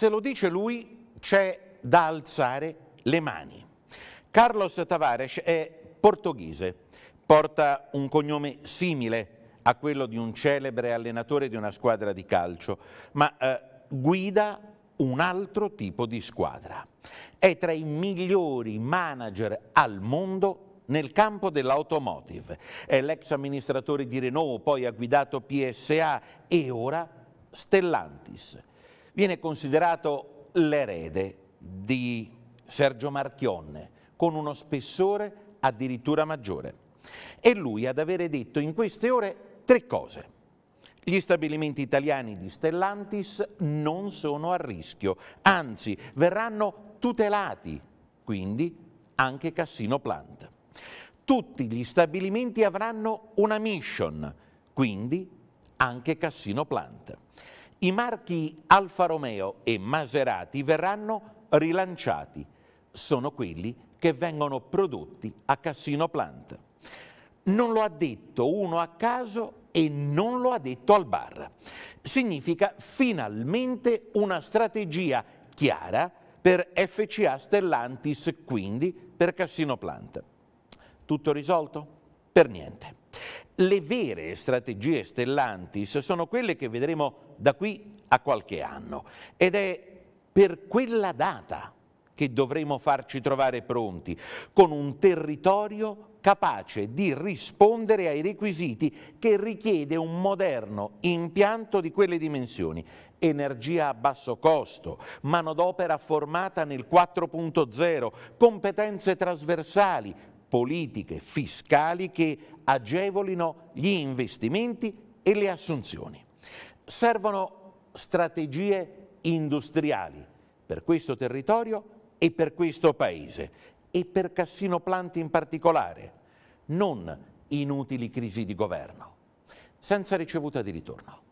se lo dice lui c'è da alzare le mani. Carlos Tavares è portoghese, porta un cognome simile a quello di un celebre allenatore di una squadra di calcio, ma eh, guida un altro tipo di squadra. È tra i migliori manager al mondo nel campo dell'automotive. È l'ex amministratore di Renault, poi ha guidato PSA e ora Stellantis viene considerato l'erede di Sergio Marchionne, con uno spessore addirittura maggiore. È lui ad avere detto in queste ore tre cose. Gli stabilimenti italiani di Stellantis non sono a rischio, anzi verranno tutelati, quindi anche Cassino Plant. Tutti gli stabilimenti avranno una mission, quindi anche Cassino Plant i marchi Alfa Romeo e Maserati verranno rilanciati. Sono quelli che vengono prodotti a Cassino Plant. Non lo ha detto uno a caso e non lo ha detto al bar. Significa finalmente una strategia chiara per FCA Stellantis, quindi per Cassino Plant. Tutto risolto? Per niente. Le vere strategie Stellantis sono quelle che vedremo da qui a qualche anno ed è per quella data che dovremo farci trovare pronti, con un territorio capace di rispondere ai requisiti che richiede un moderno impianto di quelle dimensioni. Energia a basso costo, manodopera formata nel 4.0, competenze trasversali, politiche fiscali che agevolino gli investimenti e le assunzioni. Servono strategie industriali per questo territorio e per questo Paese e per Cassino Planti in particolare, non inutili crisi di governo, senza ricevuta di ritorno.